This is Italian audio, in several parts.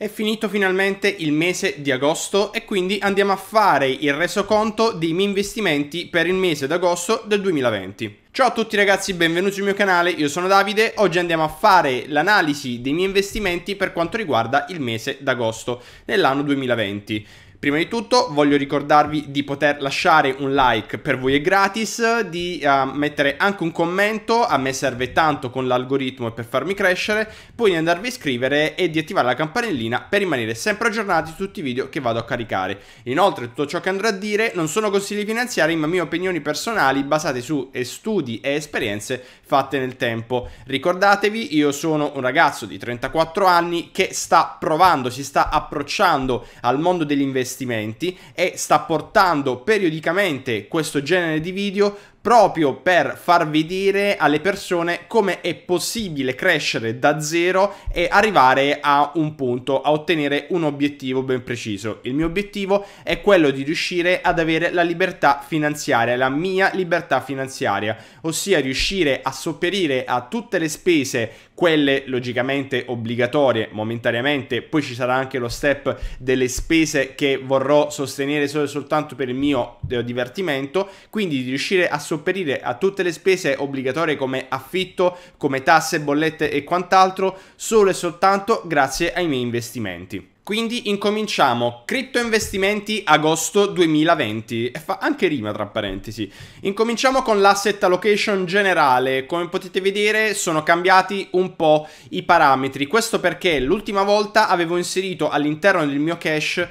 È finito finalmente il mese di agosto e quindi andiamo a fare il resoconto dei miei investimenti per il mese d'agosto del 2020. Ciao a tutti ragazzi, benvenuti sul mio canale, io sono Davide, oggi andiamo a fare l'analisi dei miei investimenti per quanto riguarda il mese d'agosto dell'anno 2020. Prima di tutto voglio ricordarvi di poter lasciare un like, per voi è gratis, di uh, mettere anche un commento, a me serve tanto con l'algoritmo per farmi crescere, poi di andarvi a iscrivere e di attivare la campanellina per rimanere sempre aggiornati su tutti i video che vado a caricare. Inoltre tutto ciò che andrò a dire non sono consigli finanziari ma mie opinioni personali basate su studi e esperienze fatte nel tempo. Ricordatevi, io sono un ragazzo di 34 anni che sta provando, si sta approcciando al mondo degli investimenti investimenti e sta portando periodicamente questo genere di video proprio per farvi dire alle persone come è possibile crescere da zero e arrivare a un punto, a ottenere un obiettivo ben preciso. Il mio obiettivo è quello di riuscire ad avere la libertà finanziaria, la mia libertà finanziaria, ossia riuscire a sopperire a tutte le spese, quelle logicamente obbligatorie momentaneamente, poi ci sarà anche lo step delle spese che vorrò sostenere solo e soltanto per il mio eh, divertimento, quindi di riuscire a sopperire a tutte le spese obbligatorie come affitto, come tasse, bollette e quant'altro solo e soltanto grazie ai miei investimenti. Quindi incominciamo cripto investimenti agosto 2020 e fa anche rima tra parentesi. Incominciamo con l'asset allocation generale. Come potete vedere sono cambiati un po' i parametri. Questo perché l'ultima volta avevo inserito all'interno del mio cash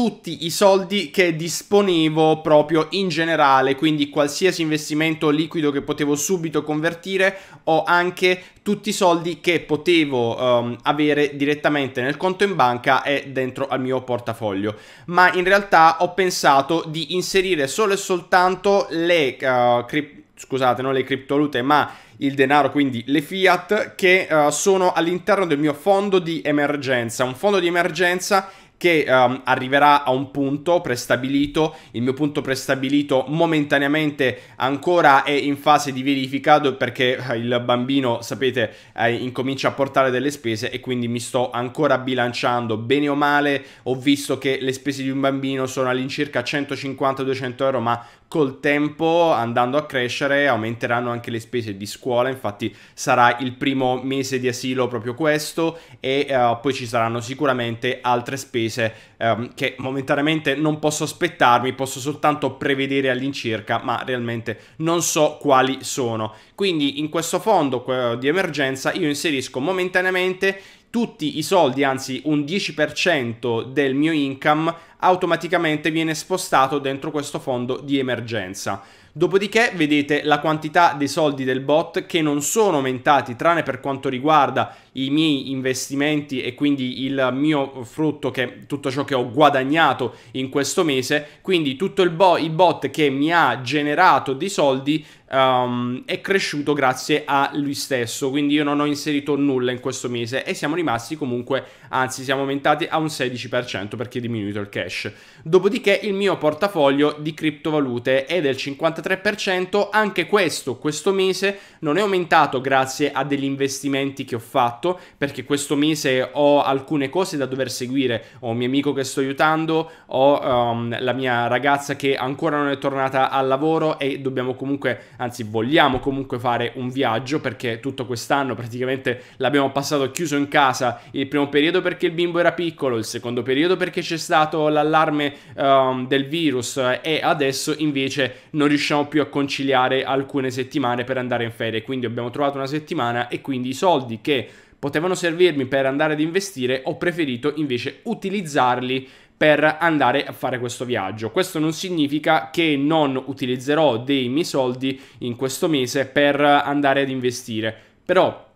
tutti i soldi che disponevo proprio in generale, quindi qualsiasi investimento liquido che potevo subito convertire o anche tutti i soldi che potevo um, avere direttamente nel conto in banca e dentro al mio portafoglio. Ma in realtà ho pensato di inserire solo e soltanto le uh, eh, cripto scusate, non le criptovalute, ma il denaro, quindi le fiat, che uh, sono all'interno del mio fondo di emergenza. Un fondo di emergenza che um, arriverà a un punto prestabilito, il mio punto prestabilito momentaneamente ancora è in fase di verifica perché eh, il bambino, sapete, eh, incomincia a portare delle spese e quindi mi sto ancora bilanciando, bene o male ho visto che le spese di un bambino sono all'incirca 150-200 euro, ma col tempo andando a crescere aumenteranno anche le spese di scuola infatti sarà il primo mese di asilo proprio questo e uh, poi ci saranno sicuramente altre spese um, che momentaneamente non posso aspettarmi posso soltanto prevedere all'incirca ma realmente non so quali sono quindi in questo fondo di emergenza io inserisco momentaneamente tutti i soldi, anzi un 10% del mio income automaticamente viene spostato dentro questo fondo di emergenza. Dopodiché vedete la quantità dei soldi del bot che non sono aumentati, tranne per quanto riguarda i miei investimenti e quindi il mio frutto, che tutto ciò che ho guadagnato in questo mese. Quindi tutto il, bo il bot che mi ha generato dei soldi um, è cresciuto grazie a lui stesso. Quindi io non ho inserito nulla in questo mese e siamo rimasti comunque anzi siamo aumentati a un 16% perché è diminuito il cash. Dopodiché il mio portafoglio di criptovalute è del 53%, anche questo questo mese non è aumentato grazie a degli investimenti che ho fatto, perché questo mese ho alcune cose da dover seguire, ho un mio amico che sto aiutando, ho um, la mia ragazza che ancora non è tornata al lavoro e dobbiamo comunque, anzi vogliamo comunque fare un viaggio perché tutto quest'anno praticamente l'abbiamo passato chiuso in casa il primo periodo periodo perché il bimbo era piccolo, il secondo periodo perché c'è stato l'allarme um, del virus eh, e adesso invece non riusciamo più a conciliare alcune settimane per andare in ferie, quindi abbiamo trovato una settimana e quindi i soldi che potevano servirmi per andare ad investire ho preferito invece utilizzarli per andare a fare questo viaggio. Questo non significa che non utilizzerò dei miei soldi in questo mese per andare ad investire, però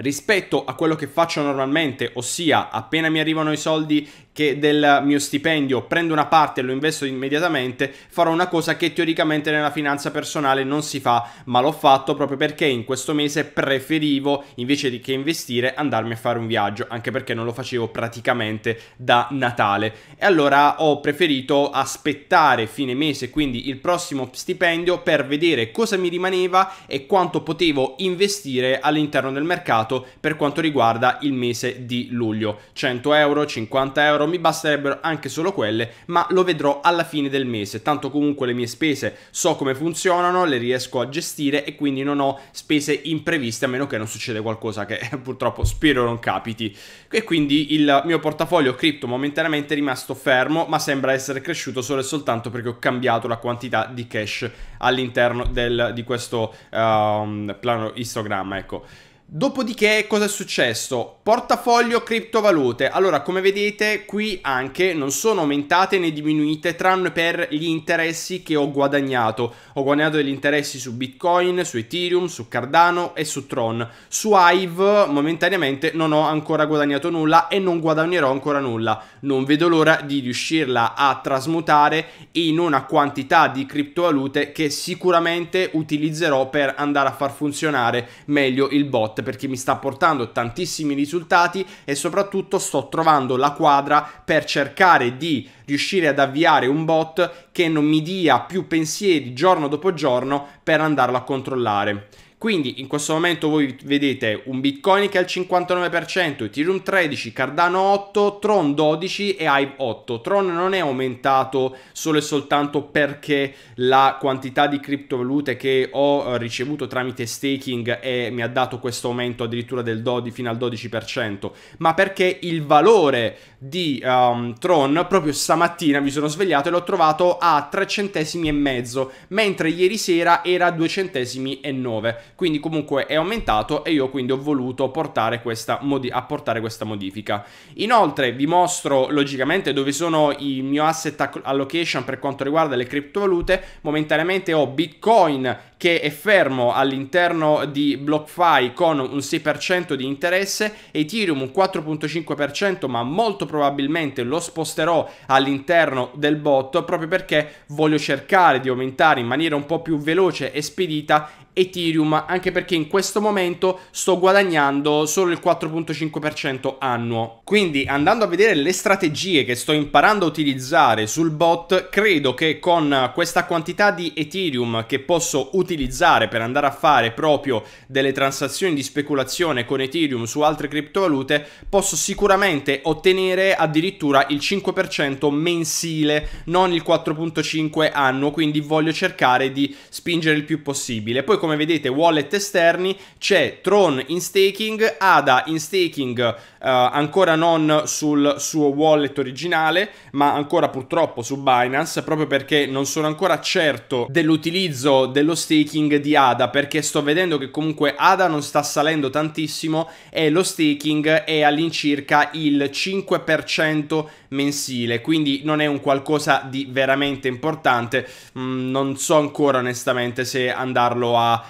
rispetto a quello che faccio normalmente, ossia appena mi arrivano i soldi del mio stipendio prendo una parte e lo investo immediatamente, farò una cosa che teoricamente nella finanza personale non si fa, ma l'ho fatto proprio perché in questo mese preferivo invece di che investire andarmi a fare un viaggio, anche perché non lo facevo praticamente da Natale. E allora ho preferito aspettare fine mese, quindi il prossimo stipendio per vedere cosa mi rimaneva e quanto potevo investire all'interno del mercato passato per quanto riguarda il mese di luglio. 100 euro, 50 euro, mi basterebbero anche solo quelle, ma lo vedrò alla fine del mese, tanto comunque le mie spese so come funzionano, le riesco a gestire e quindi non ho spese impreviste a meno che non succeda qualcosa che purtroppo spero non capiti. E quindi il mio portafoglio cripto momentaneamente è rimasto fermo, ma sembra essere cresciuto solo e soltanto perché ho cambiato la quantità di cash all'interno di questo um, ehm, piano istogramma, ecco. Dopodiché cosa è successo? Portafoglio criptovalute. Allora, come vedete, qui anche non sono aumentate né diminuite tranne per gli interessi che ho guadagnato. Ho guadagnato degli interessi su Bitcoin, su Ethereum, su Cardano e su Tron. Su Hive momentaneamente non ho ancora guadagnato nulla e non guadagnerò ancora nulla. Non vedo l'ora di riuscirla a trasmutare in una quantità di criptovalute che sicuramente utilizzerò per andare a far funzionare meglio il bot perché mi sta portando tantissimi risultati e soprattutto sto trovando la quadra per cercare di riuscire ad avviare un bot che non mi dia più pensieri giorno dopo giorno per andarlo a controllare. Quindi in questo momento voi vedete un Bitcoin che è al 59%, Ethereum 13, Cardano 8, Tron 12 e Hive 8. Tron non è aumentato solo e soltanto perché la quantità di criptovalute che ho eh, ricevuto tramite staking è, mi ha dato questo aumento addirittura del 12 fino al 12%, ma perché il valore di um, Tron proprio stamattina mi sono svegliato e l'ho trovato a 3 centesimi e mezzo, mentre ieri sera era a 2 centesimi e 9 quindi comunque è aumentato e io quindi ho voluto portare questa modi- apportare questa modifica. Inoltre vi mostro logicamente dove sono i mio asset allocation per quanto riguarda le criptovalute, momentaneamente ho Bitcoin che è fermo all'interno di BlockFi con un 6% di interesse, Ethereum un 4.5% ma molto probabilmente lo sposterò all'interno del bot proprio perché voglio cercare di aumentare in maniera un po' più veloce e spedita Ethereum anche perché in questo momento sto guadagnando solo il 4.5% annuo. Quindi andando a vedere le strategie che sto imparando a utilizzare sul bot, credo che con questa quantità di Ethereum che posso utilizzare per andare a fare proprio delle transazioni di speculazione con Ethereum su altre criptovalute, posso sicuramente ottenere addirittura il 5% mensile, non il 4.5 annuo, quindi voglio cercare di spingere il più possibile. Poi come vedete, Wallet wallet esterni c'è Tron in staking, ADA in staking eh, ancora non sul suo wallet originale, ma ancora purtroppo su Binance, proprio perché non sono ancora certo dell'utilizzo dello staking di ADA, perché sto vedendo che comunque ADA non sta salendo tantissimo e lo staking è all'incirca il 5% mensile, quindi non è un qualcosa di veramente importante, mm, non so ancora onestamente se andarlo a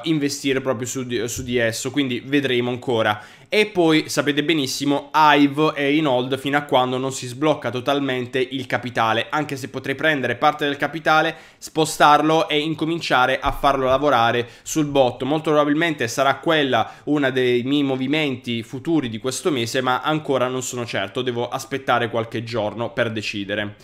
uh, investire proprio su di, su di esso, quindi vedremo ancora. E poi sapete benissimo Hive è in hold fino a quando non si sblocca totalmente il capitale, anche se potrei prendere parte del capitale, spostarlo e incominciare a farlo lavorare sul botto. Molto probabilmente sarà quella una dei miei movimenti futuri di questo mese, ma ancora non sono certo, devo aspettare qualche giorno per decidere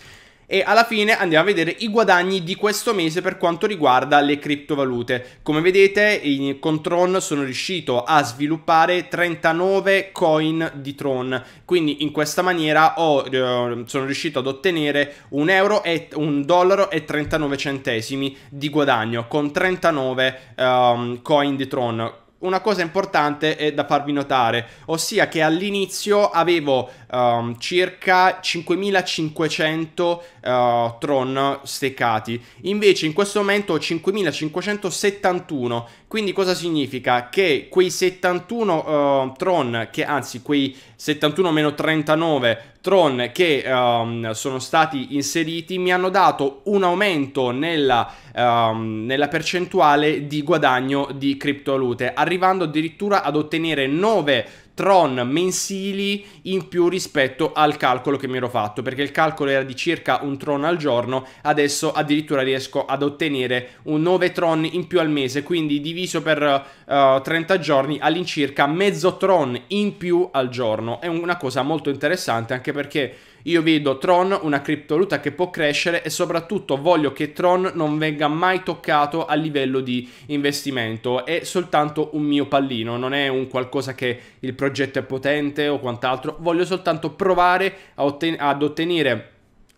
e alla fine andiamo a vedere i guadagni di questo mese per quanto riguarda le criptovalute. Come vedete con Tron sono riuscito a sviluppare 39 coin di Tron, quindi in questa maniera ho, ehm, sono riuscito ad ottenere un euro e un dollaro e 39 centesimi di guadagno con 39 um, ehm, coin di Tron una cosa importante è da farvi notare, ossia che all'inizio avevo um, circa 5500 uh, eh, Tron steccati. Invece in questo momento ho 5571. Quindi cosa significa? Che quei 71 uh, ehm, Tron, che anzi quei 71-39 Tron che um, sono stati inseriti mi hanno dato un aumento nella, um, nella percentuale di guadagno di criptovalute, arrivando addirittura ad ottenere 9 Tron mensili in più rispetto al calcolo che mi ero fatto, perché il calcolo era di circa un Tron al giorno, adesso addirittura riesco ad ottenere un 9 Tron in più al mese, quindi diviso per uh, eh, 30 giorni all'incirca mezzo Tron in più al giorno. È una cosa molto interessante anche perché io vedo Tron, una criptovaluta che può crescere e soprattutto voglio che Tron non venga mai toccato a livello di investimento, è soltanto un mio pallino, non è un qualcosa che il progetto è potente o quant'altro, voglio soltanto provare otten ad ottenere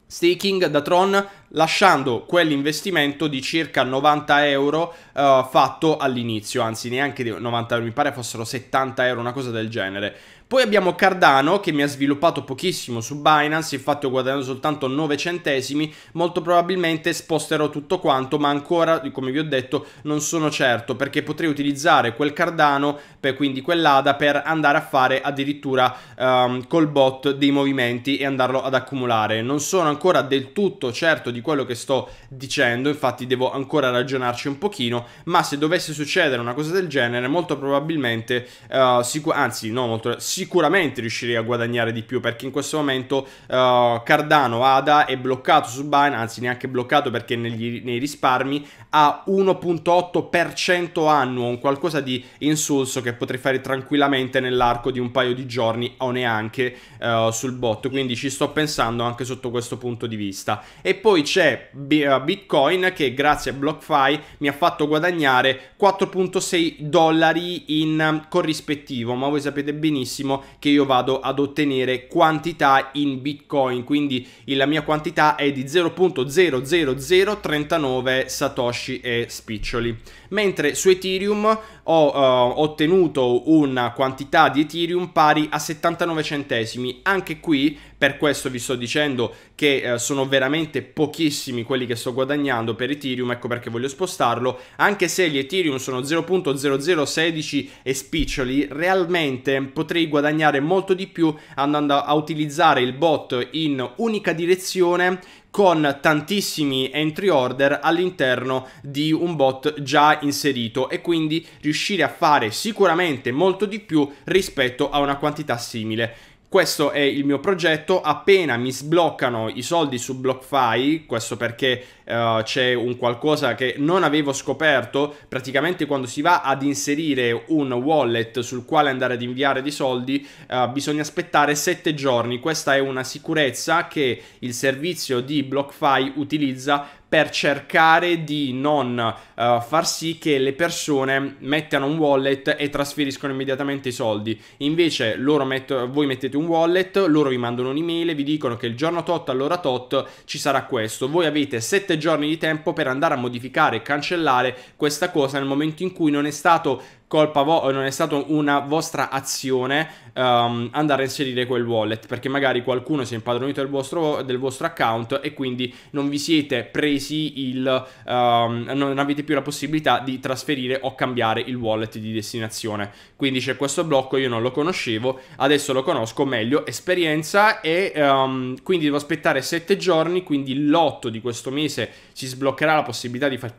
staking da Tron lasciando quell'investimento di circa 90 euro uh, fatto all'inizio, anzi neanche 90 euro, mi pare fossero 70 euro, una cosa del genere. Poi abbiamo Cardano che mi ha sviluppato pochissimo su Binance, infatti ho guadagnato soltanto 9 centesimi, molto probabilmente sposterò tutto quanto, ma ancora, come vi ho detto, non sono certo perché potrei utilizzare quel Cardano, per, quindi quell'ADA, per andare a fare addirittura um, col bot dei movimenti e andarlo ad accumulare. Non sono ancora del tutto certo di di quello che sto dicendo, infatti devo ancora ragionarci un pochino, ma se dovesse succedere una cosa del genere, molto probabilmente, uh, sicu anzi no, molto, sicuramente riuscirei a guadagnare di più, perché in questo momento uh, Cardano ADA è bloccato su Binance, anzi neanche bloccato perché negli, nei risparmi a 1.8% annuo, un qualcosa di insulso che potrei fare tranquillamente nell'arco di un paio di giorni o neanche uh, sul bot, quindi ci sto pensando anche sotto questo punto di vista. E poi c'è eh, Bitcoin che grazie a BlockFi mi ha fatto guadagnare 4.6 dollari in um, corrispettivo, ma voi sapete benissimo che io vado ad ottenere quantità in Bitcoin, quindi la mia quantità è di 0.00039 satoshi e spiccioli mentre su Ethereum ho uh, ottenuto una quantità di Ethereum pari a 79 centesimi. Anche qui, per questo vi sto dicendo che uh, sono veramente pochissimi quelli che sto guadagnando per Ethereum, ecco perché voglio spostarlo, anche se gli Ethereum sono 0.0016 e spiccioli, realmente potrei guadagnare molto di più andando a utilizzare il bot in unica direzione con tantissimi entry order all'interno di un bot già inserito e quindi riuscire a fare sicuramente molto di più rispetto a una quantità simile questo è il mio progetto, appena mi sbloccano i soldi su BlockFi, questo perché uh, c'è un qualcosa che non avevo scoperto, praticamente quando si va ad inserire un wallet sul quale andare ad inviare dei soldi, uh, bisogna aspettare 7 giorni, questa è una sicurezza che il servizio di BlockFi utilizza per cercare di non uh, far sì che le persone mettano un wallet e trasferiscono immediatamente i soldi. Invece metto, voi mettete un wallet, loro vi mandano un'email e vi dicono che il giorno tot all'ora tot ci sarà questo. Voi avete 7 giorni di tempo per andare a modificare e cancellare questa cosa nel momento in cui non è stato colpa vo- non è stata una vostra azione um, andare a inserire quel wallet perché magari qualcuno si è impadronito del vostro, del vostro account e quindi non vi siete presi il um, non avete più la possibilità di trasferire o cambiare il wallet di destinazione quindi c'è questo blocco io non lo conoscevo adesso lo conosco meglio esperienza e um, quindi devo aspettare 7 giorni quindi l'8 di questo mese si sbloccherà la possibilità di, fa-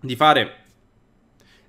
di fare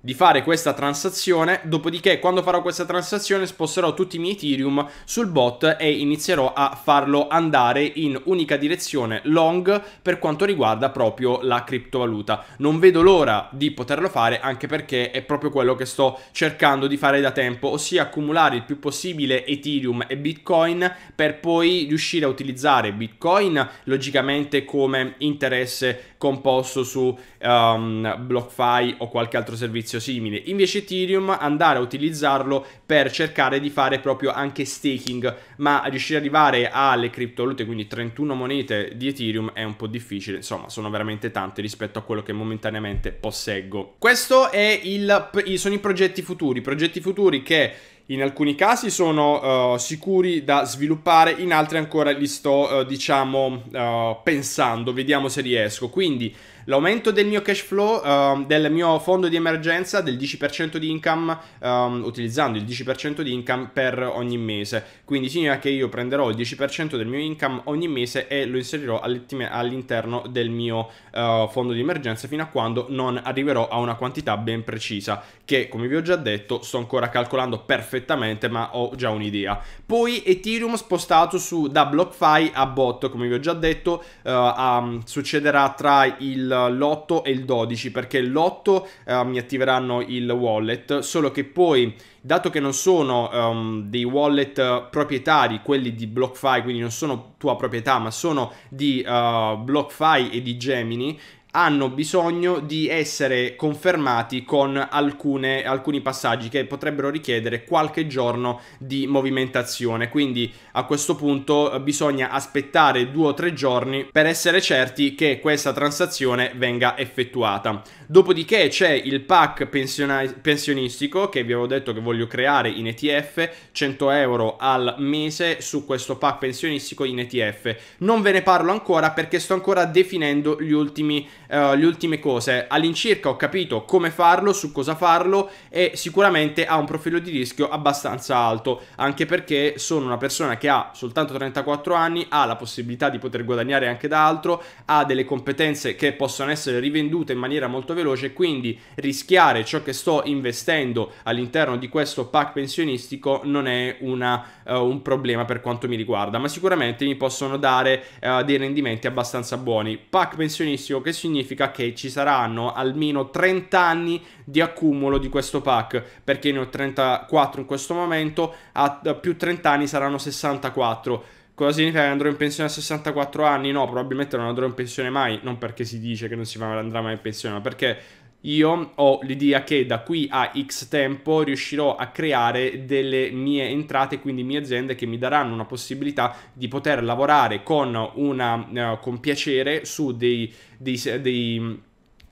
di fare questa transazione, dopodiché quando farò questa transazione sposterò tutti i miei Ethereum sul bot e inizierò a farlo andare in unica direzione long per quanto riguarda proprio la criptovaluta. Non vedo l'ora di poterlo fare anche perché è proprio quello che sto cercando di fare da tempo, ossia accumulare il più possibile Ethereum e Bitcoin per poi riuscire a utilizzare Bitcoin logicamente come interesse composto su um, BlockFi o qualche altro servizio simile. Invece Ethereum andare a utilizzarlo per cercare di fare proprio anche staking, ma riuscire ad arrivare alle criptovalute, quindi 31 monete di Ethereum è un po' difficile, insomma sono veramente tante rispetto a quello che momentaneamente posseggo. Questo è il, sono i progetti futuri, progetti futuri che in alcuni casi sono uh, sicuri da sviluppare, in altri ancora li sto, uh, diciamo, uh, pensando, vediamo se riesco. Quindi L'aumento del mio cash flow, um, del mio fondo di emergenza del 10% di income, um, utilizzando il 10% di income per ogni mese. Quindi significa che io prenderò il 10% del mio income ogni mese e lo inserirò all'interno del mio uh, fondo di emergenza fino a quando non arriverò a una quantità ben precisa che, come vi ho già detto, sto ancora calcolando perfettamente, ma ho già un'idea. Poi Ethereum spostato su da BlockFi a bot, come vi ho già detto, uh, um, succederà tra il l'8 e il 12 perché l'8 eh, mi attiveranno il wallet, solo che poi dato che non sono um, dei wallet proprietari, quelli di BlockFi, quindi non sono tua proprietà, ma sono di uh, BlockFi e di Gemini, hanno bisogno di essere confermati con alcune, alcuni passaggi che potrebbero richiedere qualche giorno di movimentazione. Quindi a questo punto bisogna aspettare due o tre giorni per essere certi che questa transazione venga effettuata. Dopodiché c'è il pack pensionistico che vi avevo detto che voglio creare in ETF, 100 euro al mese su questo pack pensionistico in ETF. Non ve ne parlo ancora perché sto ancora definendo gli ultimi eh, le ultime cose. All'incirca ho capito come farlo, su cosa farlo e sicuramente ha un profilo di rischio abbastanza alto, anche perché sono una persona che ha soltanto 34 anni, ha la possibilità di poter guadagnare anche da altro, ha delle competenze che possono essere rivendute in maniera molto veloce, quindi rischiare ciò che sto investendo all'interno di questo pack pensionistico non è una, uh, un problema per quanto mi riguarda, ma sicuramente mi possono dare uh, dei rendimenti abbastanza buoni. Pack pensionistico che significa significa che ci saranno almeno 30 anni di accumulo di questo pack, perché ne ho 34 in questo momento, a più 30 anni saranno 64. Cosa significa che andrò in pensione a 64 anni? No, probabilmente non andrò in pensione mai, non perché si dice che non si andrà mai in pensione, ma perché io ho l'idea che da qui a X tempo riuscirò a creare delle mie entrate, quindi mie aziende che mi daranno una possibilità di poter lavorare con, una, eh, con piacere su dei, dei, dei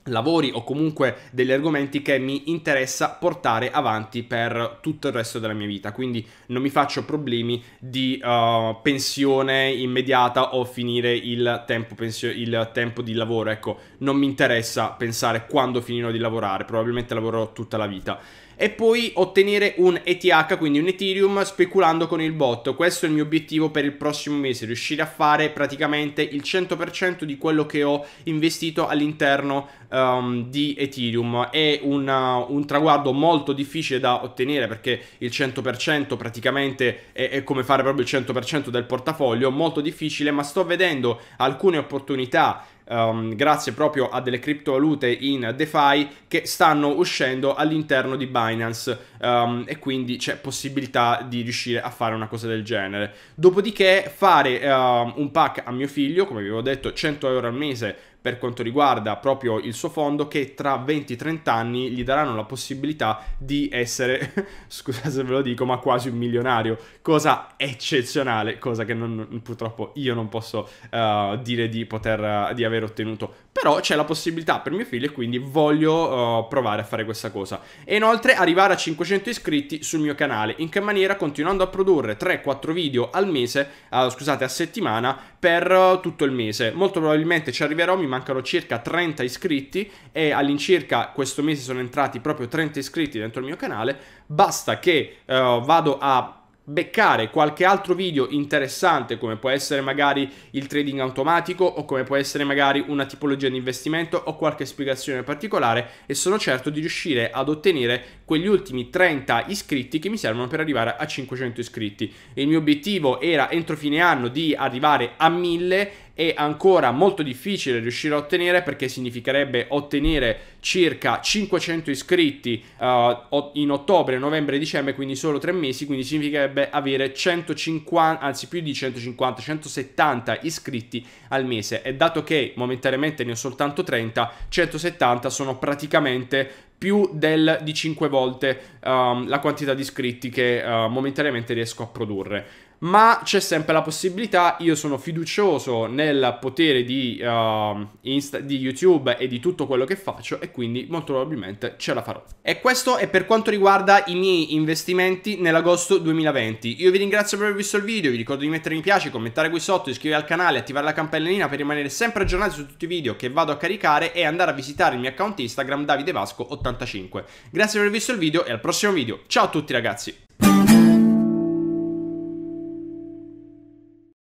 lavori o comunque degli argomenti che mi interessa portare avanti per tutto il resto della mia vita quindi non mi faccio problemi di uh, pensione immediata o finire il tempo, pensio- il tempo di lavoro ecco non mi interessa pensare quando finirò di lavorare probabilmente lavorerò tutta la vita e poi ottenere un ETH, quindi un Ethereum, speculando con il bot. Questo è il mio obiettivo per il prossimo mese, riuscire a fare praticamente il 100% di quello che ho investito all'interno um, di Ethereum. È una, un traguardo molto difficile da ottenere perché il 100% praticamente è, è come fare proprio il 100% del portafoglio, molto difficile, ma sto vedendo alcune opportunità um, grazie proprio a delle criptovalute in DeFi che stanno uscendo all'interno di Binance um, e quindi c'è possibilità di riuscire a fare una cosa del genere. Dopodiché fare um, un pack a mio figlio, come vi avevo detto, 100 euro al mese per quanto riguarda proprio il suo fondo che tra 20-30 anni gli daranno la possibilità di essere, scusate se ve lo dico, ma quasi un milionario, cosa eccezionale, cosa che non, purtroppo io non posso uh, dire di poter, uh, di aver ottenuto però c'è la possibilità per mio figlio e quindi voglio uh, provare a fare questa cosa. E inoltre arrivare a 500 iscritti sul mio canale, in che maniera continuando a produrre 3-4 video al mese, uh, scusate, a settimana per uh, tutto il mese. Molto probabilmente ci arriverò, mi mancano circa 30 iscritti e all'incirca questo mese sono entrati proprio 30 iscritti dentro il mio canale. Basta che vado a beccare qualche altro video interessante come può essere magari il trading automatico o come può essere magari una tipologia di investimento o qualche spiegazione particolare e sono certo di riuscire ad ottenere quegli ultimi 30 iscritti che mi servono per arrivare a 500 iscritti. Il mio obiettivo era entro fine anno di arrivare a 1000 è ancora molto difficile riuscire a ottenere perché significherebbe ottenere circa 500 iscritti uh, in ottobre, novembre e dicembre, quindi solo tre mesi, quindi significherebbe avere 150, anzi più di 150, 170 iscritti al mese e dato che momentaneamente ne ho soltanto 30, 170 sono praticamente più del, di 5 volte um, la quantità di iscritti che uh, momentaneamente riesco a produrre ma c'è sempre la possibilità, io sono fiducioso nel potere di, uh, Insta, di, YouTube e di tutto quello che faccio e quindi molto probabilmente ce la farò. E questo è per quanto riguarda i miei investimenti nell'agosto 2020. Io vi ringrazio per aver visto il video, vi ricordo di mettere mi piace, commentare qui sotto, iscrivervi al canale, attivare la campanellina per rimanere sempre aggiornati su tutti i video che vado a caricare e andare a visitare il mio account Instagram davidevasco85. Grazie per aver visto il video e al prossimo video. Ciao a tutti ragazzi!